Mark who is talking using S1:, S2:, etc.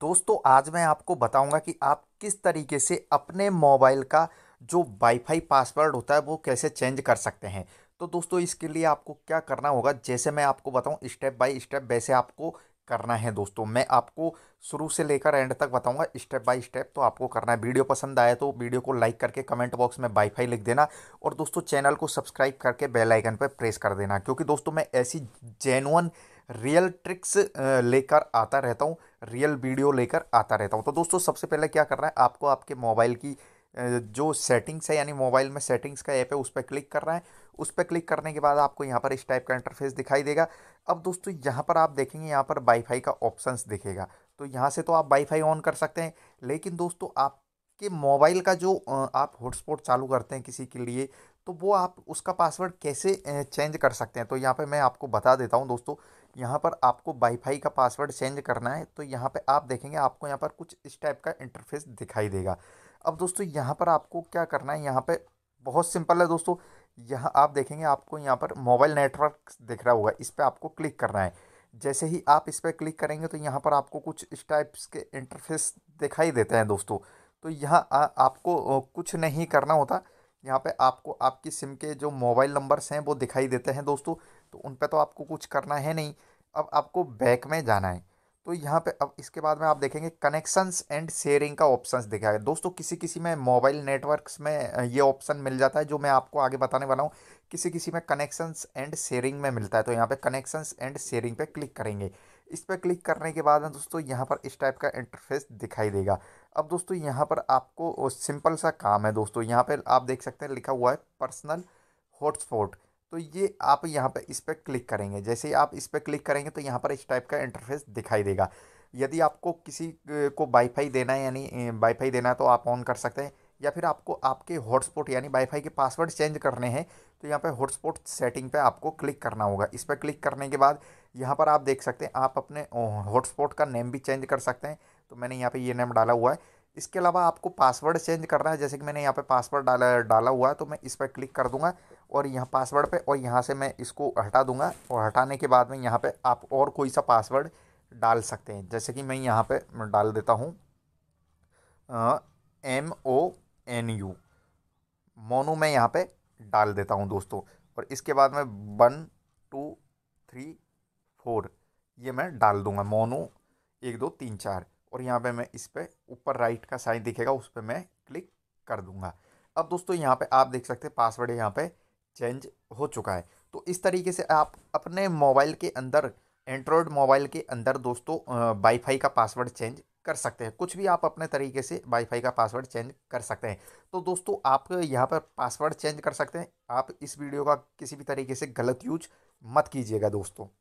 S1: दोस्तों आज मैं आपको बताऊंगा कि आप किस तरीके से अपने मोबाइल का जो वाईफाई पासवर्ड होता है वो कैसे चेंज कर सकते हैं तो दोस्तों इसके लिए आपको क्या करना होगा जैसे मैं आपको बताऊं स्टेप बाय स्टेप वैसे आपको करना है दोस्तों मैं आपको शुरू से लेकर एंड तक बताऊंगा स्टेप बाय स्टेप तो आपको करना है वीडियो पसंद आए तो वीडियो को लाइक करके कमेंट बॉक्स में वाईफाई लिख देना और दोस्तों चैनल को सब्सक्राइब करके बेल आइकन पर प्रेस कर देना क्योंकि दोस्तों मैं ऐसी जेनुअन रियल ट्रिक्स लेकर आता रहता हूँ रियल वीडियो लेकर आता रहता हूँ तो दोस्तों सबसे पहले क्या करना है आपको आपके मोबाइल की जो सेटिंग्स है यानी मोबाइल में सेटिंग्स का ऐप है उस पर क्लिक करना है उस पर क्लिक करने के बाद आपको यहाँ पर इस टाइप का इंटरफेस दिखाई देगा अब दोस्तों यहाँ पर आप देखेंगे यहाँ पर वाईफाई का ऑप्शंस दिखेगा तो यहाँ से तो आप वाईफाई ऑन कर सकते हैं लेकिन दोस्तों आपके मोबाइल का जो आप हॉटस्पॉट चालू करते हैं किसी के लिए तो वो आप उसका पासवर्ड कैसे चेंज कर सकते हैं तो यहाँ पर मैं आपको बता देता हूँ दोस्तों यहाँ पर आपको वाईफाई का पासवर्ड चेंज करना है तो यहाँ पे आप देखेंगे आपको यहाँ पर कुछ इस टाइप का इंटरफेस दिखाई देगा अब दोस्तों यहाँ पर आपको क्या करना है यहाँ पे बहुत सिंपल है दोस्तों यहाँ आप देखेंगे आपको यहाँ पर मोबाइल नेटवर्क दिख रहा होगा इस पर आपको क्लिक करना है जैसे ही आप इस पर क्लिक करेंगे तो यहाँ पर आपको कुछ इस टाइप्स के इंटरफेस दिखाई देते हैं दोस्तों तो यहाँ आपको कुछ नहीं करना होता यहाँ पे आपको आपकी सिम के जो मोबाइल नंबर्स हैं वो दिखाई देते हैं दोस्तों तो उन पर तो आपको कुछ करना है नहीं अब आपको बैक में जाना है तो यहाँ पे अब इसके बाद में आप देखेंगे कनेक्शंस एंड शेयरिंग का ऑप्शन दिखाएगा है दोस्तों किसी किसी में मोबाइल नेटवर्क्स में ये ऑप्शन मिल जाता है जो मैं आपको आगे बताने वाला हूँ किसी किसी में कनेक्शंस एंड शेयरिंग में मिलता है तो यहाँ पे कनेक्शंस एंड शेयरिंग पे क्लिक करेंगे इस पर क्लिक करने के बाद दोस्तों यहाँ पर इस टाइप का इंटरफेस दिखाई देगा अब दोस्तों यहाँ पर आपको सिंपल सा काम है दोस्तों यहाँ पर आप देख सकते हैं लिखा हुआ है पर्सनल हॉटस्पॉट तो ये आप यहाँ पर इस पर क्लिक करेंगे जैसे ही आप इस पर क्लिक करेंगे तो यहाँ पर इस टाइप का इंटरफेस दिखाई देगा यदि आपको किसी को वाईफाई देना है यानी वाईफाई देना है तो आप ऑन कर सकते हैं या फिर आपको आपके हॉटस्पॉट यानी वाईफाई के पासवर्ड चेंज करने हैं तो यहाँ पे हॉटस्पॉट सेटिंग पे आपको क्लिक करना होगा इस पर क्लिक करने के बाद यहाँ पर आप देख सकते हैं आप अपने हॉटस्पॉट का नेम भी चेंज कर सकते हैं तो मैंने यहाँ पे ये नेम डाला हुआ है इसके अलावा आपको पासवर्ड चेंज करना है जैसे कि मैंने यहाँ पे पासवर्ड डाला डाला हुआ है तो मैं इस पर क्लिक कर दूंगा और यहाँ पासवर्ड पे और यहाँ से मैं इसको हटा दूंगा और हटाने के बाद में यहाँ पे आप और कोई सा पासवर्ड डाल सकते हैं जैसे कि मैं यहाँ पे डाल देता हूँ M O N U Monu मैं यहाँ पर डाल देता हूँ दोस्तों और इसके बाद में वन टू थ्री फोर ये मैं डाल दूंगा मोनो एक दो तीन चार और यहाँ पे मैं इस पर ऊपर राइट का साइन दिखेगा उस पर मैं क्लिक कर दूंगा अब दोस्तों यहाँ पे आप देख सकते हैं पासवर्ड यहाँ पे चेंज हो चुका है तो इस तरीके से आप अपने मोबाइल के अंदर एंड्रॉयड मोबाइल के अंदर दोस्तों वाईफाई का पासवर्ड चेंज कर सकते हैं कुछ भी आप अपने तरीके से वाईफाई का पासवर्ड चेंज कर सकते हैं तो दोस्तों आप यहाँ पर पासवर्ड चेंज कर सकते हैं आप इस वीडियो का किसी भी तरीके से गलत यूज मत कीजिएगा दोस्तों